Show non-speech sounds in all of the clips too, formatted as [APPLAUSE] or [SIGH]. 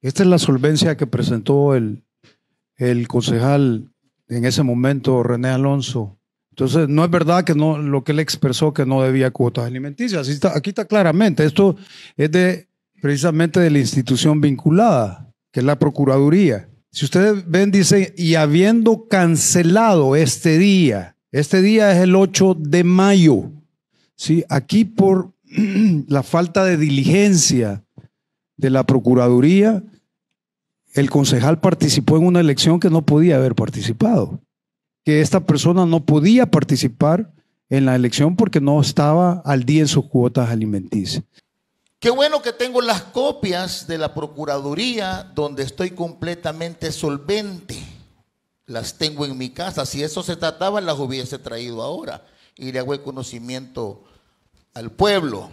Esta es la solvencia que presentó el, el concejal en ese momento, René Alonso. Entonces, no es verdad que no, lo que él expresó que no debía cuotas alimenticias. Aquí está, claramente. Esto es de precisamente de la institución vinculada, que es la Procuraduría. Si ustedes ven, dice, y habiendo cancelado este día, este día es el 8 de mayo, ¿sí? aquí por [CLEARS THROAT] la falta de diligencia de la Procuraduría, el concejal participó en una elección que no podía haber participado, que esta persona no podía participar en la elección porque no estaba al día en sus cuotas alimenticias. Qué bueno que tengo las copias de la Procuraduría donde estoy completamente solvente. Las tengo en mi casa. Si eso se trataba, las hubiese traído ahora y le hago el conocimiento al pueblo.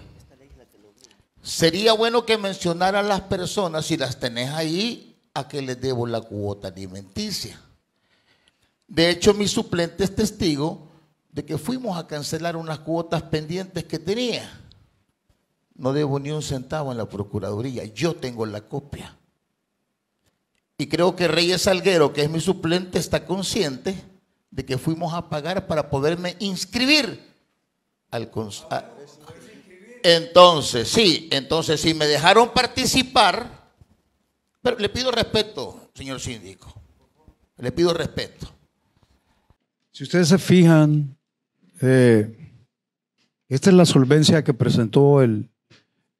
Sería bueno que mencionara a las personas, si las tenés ahí, a que les debo la cuota alimenticia. De hecho, mi suplente es testigo de que fuimos a cancelar unas cuotas pendientes que tenía. No debo ni un centavo en la Procuraduría, yo tengo la copia. Y creo que Reyes Salguero, que es mi suplente, está consciente de que fuimos a pagar para poderme inscribir al, entonces, sí, entonces si me dejaron participar, pero le pido respeto, señor síndico, le pido respeto. Si ustedes se fijan, eh, esta es la solvencia que presentó el,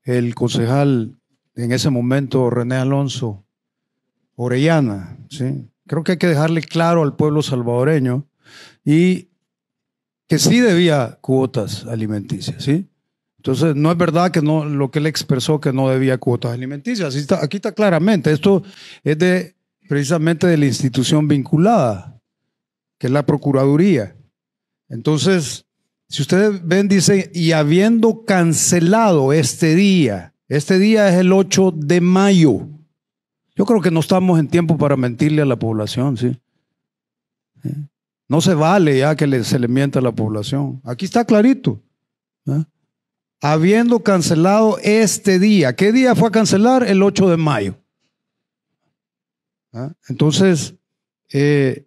el concejal en ese momento, René Alonso Orellana. ¿sí? Creo que hay que dejarle claro al pueblo salvadoreño y que sí debía cuotas alimenticias, ¿sí? Entonces, no es verdad que no, lo que él expresó que no debía cuotas alimenticias. Aquí está, aquí está claramente, esto es de precisamente de la institución vinculada, que es la Procuraduría. Entonces, si ustedes ven, dice, y habiendo cancelado este día, este día es el 8 de mayo. Yo creo que no estamos en tiempo para mentirle a la población, ¿sí? ¿Eh? No se vale ya que se le mienta a la población. Aquí está clarito. ¿eh? habiendo cancelado este día. ¿Qué día fue a cancelar? El 8 de mayo. ¿Ah? Entonces, eh,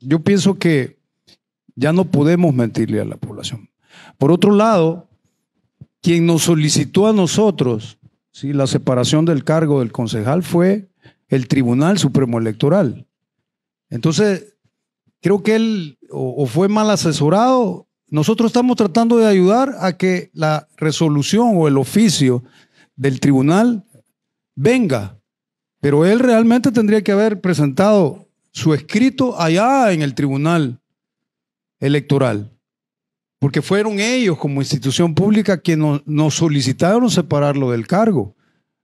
yo pienso que ya no podemos mentirle a la población. Por otro lado, quien nos solicitó a nosotros si la separación del cargo del concejal fue el Tribunal Supremo Electoral. Entonces, creo que él o fue mal asesorado nosotros estamos tratando de ayudar a que la resolución o el oficio del tribunal venga, pero él realmente tendría que haber presentado su escrito allá en el tribunal electoral, porque fueron ellos como institución pública quienes nos, solicitaron separarlo del cargo.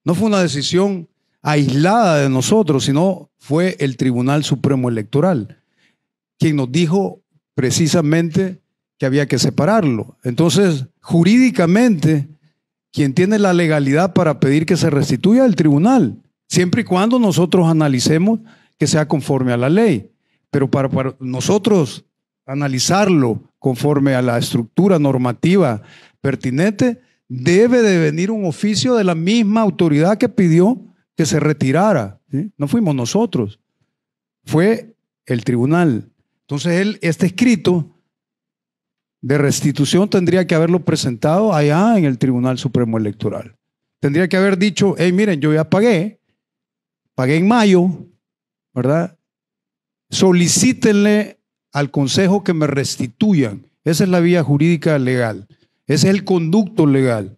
No fue una decisión aislada de nosotros, sino fue el Tribunal Supremo Electoral quien nos dijo precisamente que había que separarlo. Entonces, jurídicamente, quien tiene la legalidad para pedir que se restituya el tribunal, siempre y cuando nosotros analicemos que sea conforme a la ley. Pero para, nosotros analizarlo conforme a la estructura normativa pertinente, debe de venir un oficio de la misma autoridad que pidió que se retirara. No fuimos nosotros, fue el tribunal. Entonces, él, este escrito de restitución tendría que haberlo presentado allá en el Tribunal Supremo Electoral. Tendría que haber dicho, hey, miren, yo ya pagué, pagué en mayo, ¿verdad? Solicítenle al Consejo que me restituyan. Esa es la vía jurídica legal, ese es el conducto legal.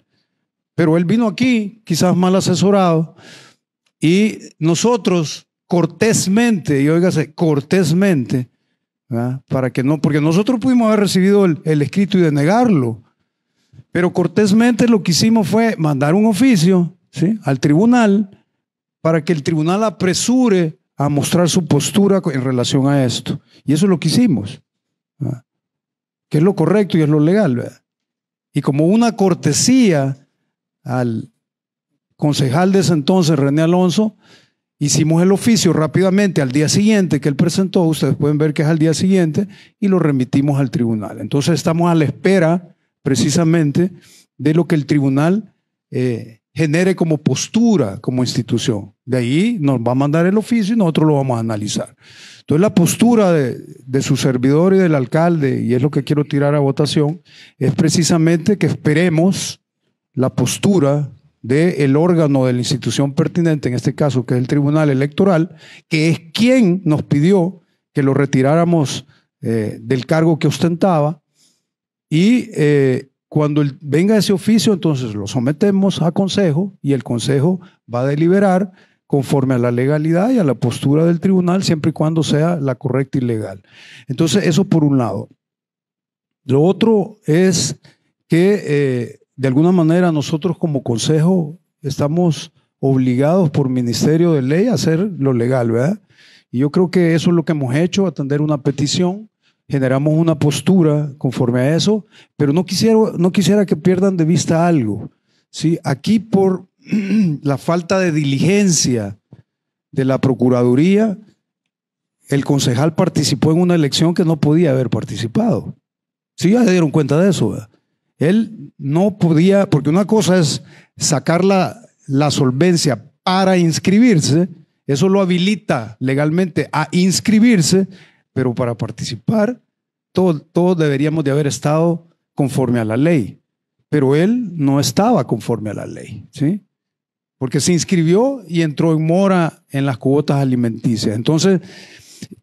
Pero él vino aquí, quizás mal asesorado, y nosotros cortésmente, y óigase, cortésmente, para que no, porque nosotros pudimos haber recibido el, escrito y denegarlo. Pero cortésmente lo que hicimos fue mandar un oficio al tribunal para que el tribunal apresure a mostrar su postura en relación a esto. Y eso es lo que hicimos, que es lo correcto y es lo legal. Y como una cortesía al concejal de ese entonces, René Alonso, Hicimos el oficio rápidamente al día siguiente que él presentó, ustedes pueden ver que es al día siguiente, y lo remitimos al tribunal. Entonces estamos a la espera precisamente de lo que el tribunal eh, genere como postura, como institución. De ahí nos va a mandar el oficio y nosotros lo vamos a analizar. Entonces la postura de, de su servidor y del alcalde, y es lo que quiero tirar a votación, es precisamente que esperemos la postura del órgano de la institución pertinente, en este caso que es el Tribunal Electoral, que es quien nos pidió que lo retiráramos eh, del cargo que ostentaba. Y eh, cuando venga ese oficio, entonces lo sometemos a consejo y el consejo va a deliberar conforme a la legalidad y a la postura del tribunal, siempre y cuando sea la correcta y legal. Entonces, eso por un lado. Lo otro es que eh, de alguna manera nosotros como consejo estamos obligados por ministerio de ley a hacer lo legal, ¿verdad? Y yo creo que eso es lo que hemos hecho, atender una petición, generamos una postura conforme a eso, pero no quisiera, no quisiera que pierdan de vista algo. ¿sí? Aquí por [CLEARS THROAT] la falta de diligencia de la Procuraduría, el concejal participó en una elección que no podía haber participado. Sí, ya se dieron cuenta de eso. ¿verdad? Él no podía, porque una cosa es sacar la, solvencia para inscribirse, eso lo habilita legalmente a inscribirse, pero para participar todos, deberíamos de haber estado conforme a la ley, pero él no estaba conforme a la ley, ¿sí? Porque se inscribió y entró en mora en las cuotas alimenticias. Entonces,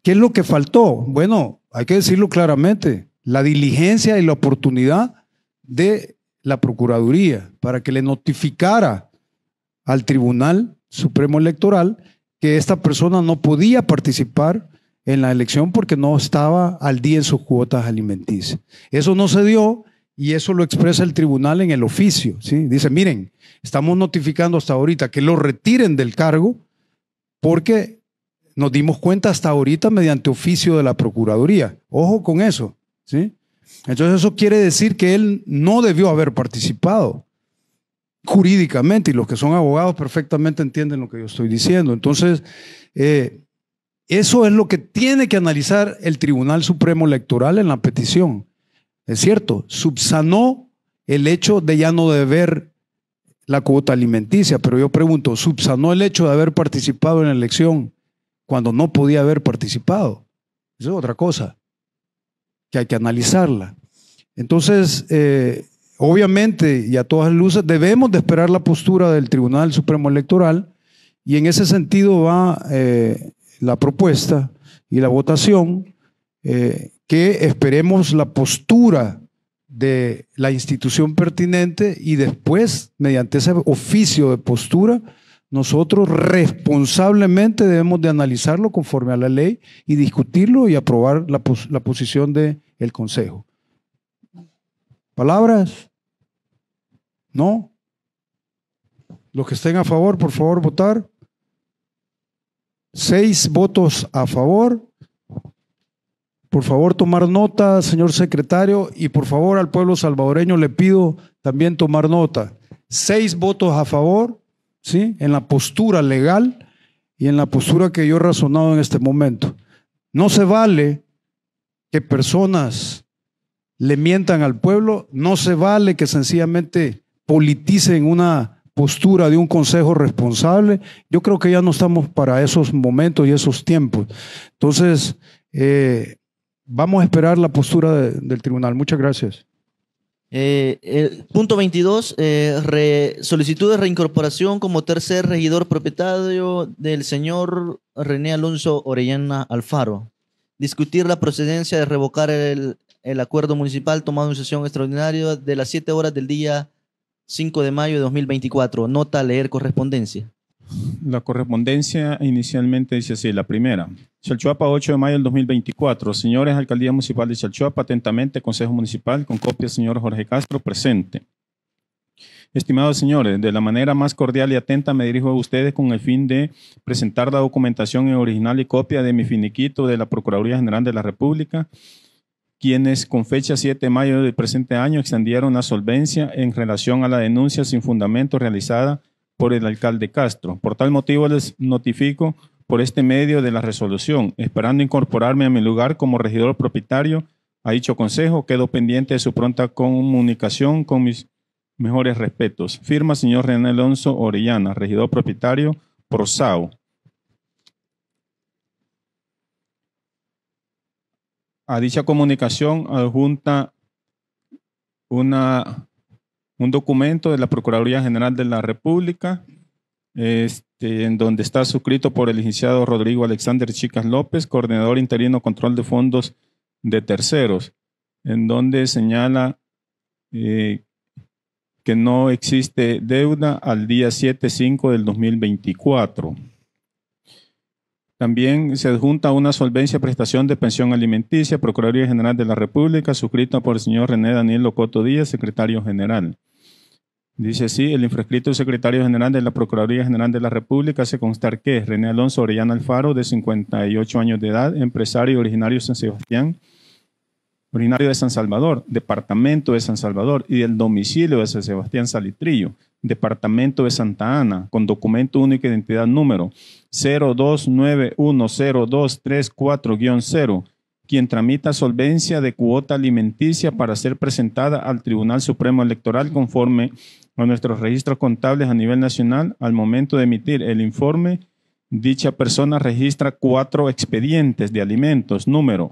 ¿qué es lo que faltó? Bueno, hay que decirlo claramente, la diligencia y la oportunidad de la Procuraduría para que le notificara al Tribunal Supremo Electoral que esta persona no podía participar en la elección porque no estaba al día en sus cuotas alimenticias. Eso no se dio y eso lo expresa el tribunal en el oficio. ¿sí? Dice, miren, estamos notificando hasta ahorita que lo retiren del cargo porque nos dimos cuenta hasta ahorita mediante oficio de la Procuraduría. Ojo con eso. ¿sí? Entonces eso quiere decir que él no debió haber participado jurídicamente y los que son abogados perfectamente entienden lo que yo estoy diciendo. Entonces, eh, eso es lo que tiene que analizar el Tribunal Supremo Electoral en la petición. Es cierto, subsanó el hecho de ya no deber la cuota alimenticia, pero yo pregunto, ¿subsanó el hecho de haber participado en la elección cuando no podía haber participado? Eso es otra cosa que hay que analizarla. Entonces, eh, obviamente y a todas luces, debemos de esperar la postura del Tribunal Supremo Electoral y en ese sentido va eh, la propuesta y la votación, eh, que esperemos la postura de la institución pertinente y después, mediante ese oficio de postura, nosotros responsablemente debemos de analizarlo conforme a la ley y discutirlo y aprobar la, posición del Consejo. ¿Palabras? ¿No? Los que estén a favor, por favor, votar. Seis votos a favor. Por favor, tomar nota, señor secretario, y por favor al pueblo salvadoreño le pido también tomar nota. Seis votos a favor, ¿sí? En la postura legal y en la postura que yo he razonado en este momento. No se vale que personas le mientan al pueblo, no se vale que sencillamente politicen una postura de un consejo responsable. Yo creo que ya no estamos para esos momentos y esos tiempos. Entonces, eh, vamos a esperar la postura del tribunal. Muchas gracias. Eh, punto 22, eh, solicitud de reincorporación como tercer regidor propietario del señor René Alonso Orellana Alfaro. Discutir la procedencia de revocar el, el acuerdo municipal tomado en sesión extraordinaria de las 7 horas del día 5 de mayo de 2024. Nota leer correspondencia. La correspondencia inicialmente dice así, la primera. Chalchuapa, 8 de mayo del 2024. Señores, Alcaldía Municipal de Chalchuapa, atentamente, Consejo Municipal, con copia, señor Jorge Castro, presente. Estimados señores, de la manera más cordial y atenta me dirijo a ustedes con el fin de presentar la documentación original y copia de mi finiquito de la Procuraduría General de la República, quienes con fecha 7 de mayo del presente año extendieron la solvencia en relación a la denuncia sin fundamento realizada por el alcalde Castro. Por tal motivo les notifico por este medio de la resolución. Esperando incorporarme a mi lugar como regidor propietario a dicho consejo, quedo pendiente de su pronta comunicación con mis mejores respetos. Firma señor René Alonso Orellana, regidor propietario, ProSAO. A dicha comunicación adjunta una, un documento de la Procuraduría General de la República este, en donde está suscrito por el licenciado Rodrigo Alexander Chicas López, coordinador interino control de fondos de terceros, en donde señala eh, que no existe deuda al día 7-5 del 2024. También se adjunta una solvencia prestación de pensión alimenticia, Procuraduría General de la República, suscrita por el señor René Daniel Locoto Díaz, secretario general. Dice así, el infrascrito secretario general de la Procuraduría General de la República hace constar que René Alonso Orellana Alfaro, de 58 años de edad, empresario originario de San Sebastián, originario de San Salvador, departamento de San Salvador y del domicilio de San Sebastián Salitrillo, departamento de Santa Ana, con documento único de identidad número 02910234-0 quien tramita solvencia de cuota alimenticia para ser presentada al Tribunal Supremo Electoral conforme a nuestros registros contables a nivel nacional. Al momento de emitir el informe, dicha persona registra cuatro expedientes de alimentos, número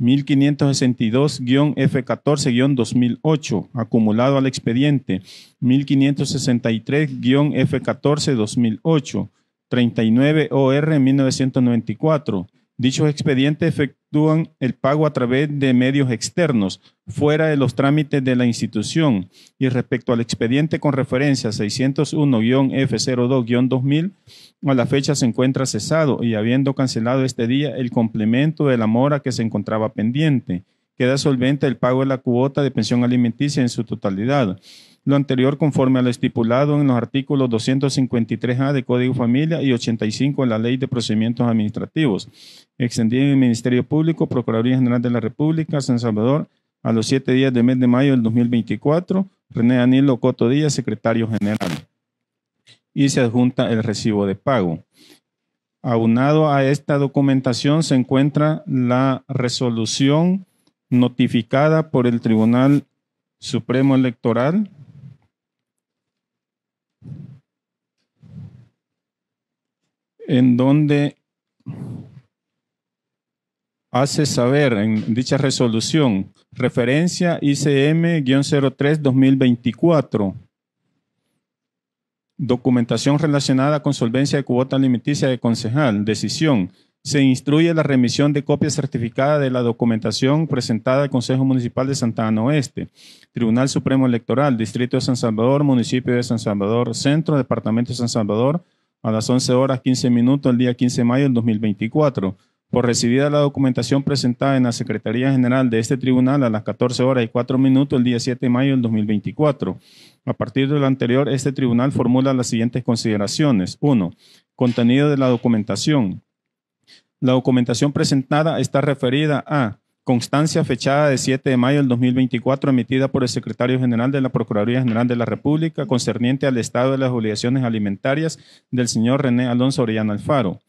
1562-F14-2008, acumulado al expediente 1563-F14-2008, 39 OR 1994. Dichos expedientes efectúan el pago a través de medios externos, fuera de los trámites de la institución. Y respecto al expediente con referencia 601-F02-2000, a la fecha se encuentra cesado y habiendo cancelado este día el complemento de la mora que se encontraba pendiente queda solvente el pago de la cuota de pensión alimenticia en su totalidad. Lo anterior conforme a lo estipulado en los artículos 253A de Código Familia y 85 de la Ley de Procedimientos Administrativos, extendido en el Ministerio Público, Procuraduría General de la República, San Salvador, a los siete días del mes de mayo del 2024. René Danilo Coto Díaz, secretario general. Y se adjunta el recibo de pago. Aunado a esta documentación se encuentra la resolución notificada por el Tribunal Supremo Electoral en donde hace saber en dicha resolución referencia ICM-03-2024, documentación relacionada con solvencia de cuota limiticia de concejal, decisión se instruye la remisión de copia certificada de la documentación presentada al Consejo Municipal de Santa Ana Oeste, Tribunal Supremo Electoral, Distrito de San Salvador, Municipio de San Salvador, Centro, Departamento de San Salvador, a las 11 horas 15 minutos el día 15 de mayo del 2024. Por recibida la documentación presentada en la Secretaría General de este tribunal a las 14 horas y 4 minutos el día 7 de mayo del 2024. A partir de lo anterior, este tribunal formula las siguientes consideraciones. 1. Contenido de la documentación. La documentación presentada está referida a constancia fechada de 7 de mayo del 2024 emitida por el secretario general de la Procuraduría General de la República concerniente al estado de las obligaciones alimentarias del señor René Alonso Orellana Alfaro.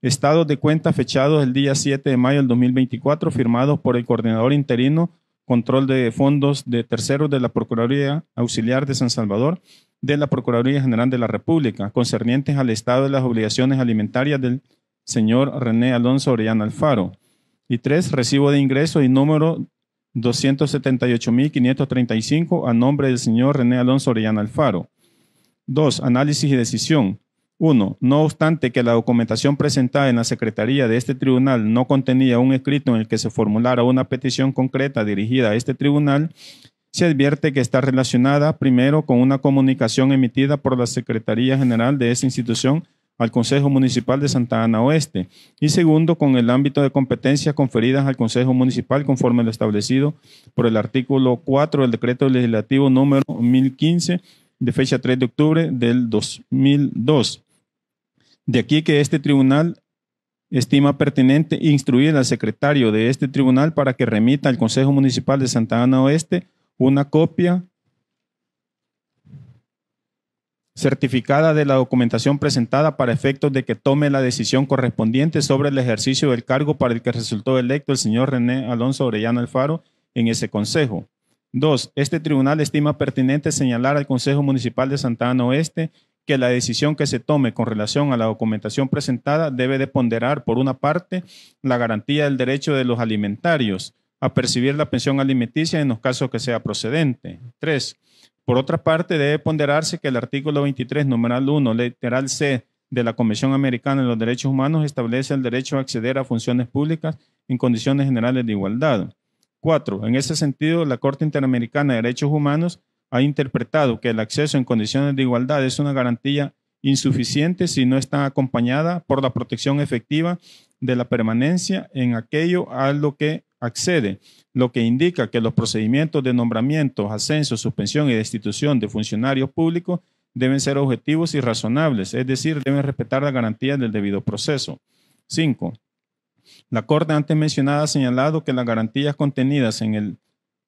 Estado de cuenta fechados el día 7 de mayo del 2024 firmados por el coordinador interino Control de Fondos de Terceros de la Procuraduría Auxiliar de San Salvador de la Procuraduría General de la República concernientes al estado de las obligaciones alimentarias del señor René Alonso Orellana Alfaro. Y tres, recibo de ingreso y número 278.535 a nombre del señor René Alonso Orellana Alfaro. Dos, Análisis y decisión. Uno, No obstante que la documentación presentada en la Secretaría de este tribunal no contenía un escrito en el que se formulara una petición concreta dirigida a este tribunal, se advierte que está relacionada primero con una comunicación emitida por la Secretaría General de esa institución al Consejo Municipal de Santa Ana Oeste y segundo, con el ámbito de competencias conferidas al Consejo Municipal conforme lo establecido por el artículo 4 del decreto legislativo número 1015 de fecha 3 de octubre del 2002. De aquí que este tribunal estima pertinente instruir al secretario de este tribunal para que remita al Consejo Municipal de Santa Ana Oeste una copia certificada de la documentación presentada para efectos de que tome la decisión correspondiente sobre el ejercicio del cargo para el que resultó electo el señor René Alonso Orellana Alfaro en ese consejo. Dos, este tribunal estima pertinente señalar al Consejo Municipal de Santa Ana Oeste que la decisión que se tome con relación a la documentación presentada debe de ponderar, por una parte, la garantía del derecho de los alimentarios a percibir la pensión alimenticia en los casos que sea procedente. Tres, por otra parte, debe ponderarse que el artículo 23, numeral 1, literal C de la Convención Americana de los Derechos Humanos establece el derecho a acceder a funciones públicas en condiciones generales de igualdad. Cuatro, en ese sentido, la Corte Interamericana de Derechos Humanos ha interpretado que el acceso en condiciones de igualdad es una garantía insuficiente si no está acompañada por la protección efectiva de la permanencia en aquello a lo que accede, lo que indica que los procedimientos de nombramiento, ascenso, suspensión y destitución de funcionarios públicos deben ser objetivos y razonables, es decir, deben respetar las garantías del debido proceso. 5. La Corte antes mencionada ha señalado que las garantías contenidas en el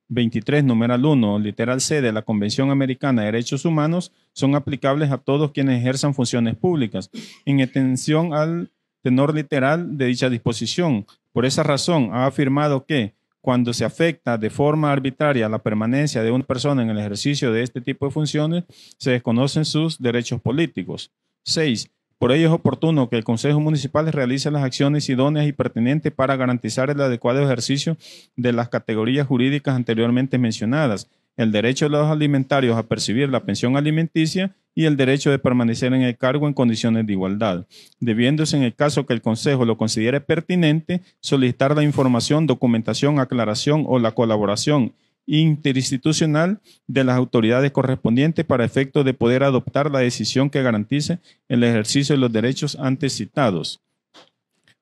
23, numeral 1, literal C de la Convención Americana de Derechos Humanos son aplicables a todos quienes ejerzan funciones públicas, en atención al tenor literal de dicha disposición. Por esa razón, ha afirmado que cuando se afecta de forma arbitraria la permanencia de una persona en el ejercicio de este tipo de funciones, se desconocen sus derechos políticos. 6. Por ello es oportuno que el Consejo Municipal realice las acciones idóneas y pertinentes para garantizar el adecuado ejercicio de las categorías jurídicas anteriormente mencionadas el derecho de los alimentarios a percibir la pensión alimenticia y el derecho de permanecer en el cargo en condiciones de igualdad, debiéndose en el caso que el Consejo lo considere pertinente solicitar la información, documentación, aclaración o la colaboración interinstitucional de las autoridades correspondientes para efecto de poder adoptar la decisión que garantice el ejercicio de los derechos antes citados.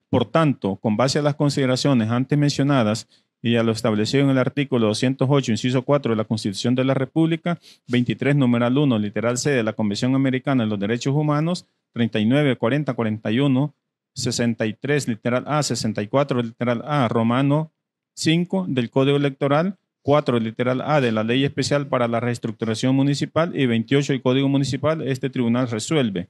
Por tanto, con base a las consideraciones antes mencionadas y a lo establecido en el artículo 208, inciso 4 de la Constitución de la República, 23, numeral 1, literal C de la Convención Americana de los Derechos Humanos, 39, 40, 41, 63, literal A, 64, literal A, romano 5 del Código Electoral, 4, literal A, de la Ley Especial para la Reestructuración Municipal y 28 del Código Municipal, este tribunal resuelve.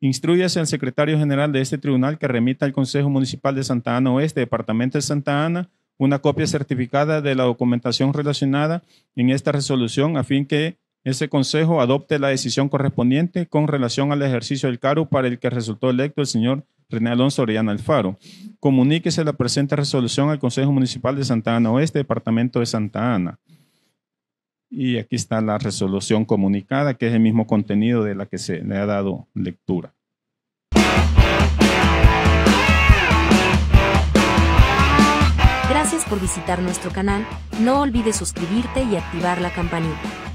Instruyese al secretario general de este tribunal que remita al Consejo Municipal de Santa Ana Oeste, Departamento de Santa Ana, una copia certificada de la documentación relacionada en esta resolución a fin que ese Consejo adopte la decisión correspondiente con relación al ejercicio del cargo para el que resultó electo el señor René Alonso Orellana Alfaro. Comuníquese la presente resolución al Consejo Municipal de Santa Ana Oeste, Departamento de Santa Ana. Y aquí está la resolución comunicada, que es el mismo contenido de la que se le ha dado lectura. por visitar nuestro canal, no olvides suscribirte y activar la campanita.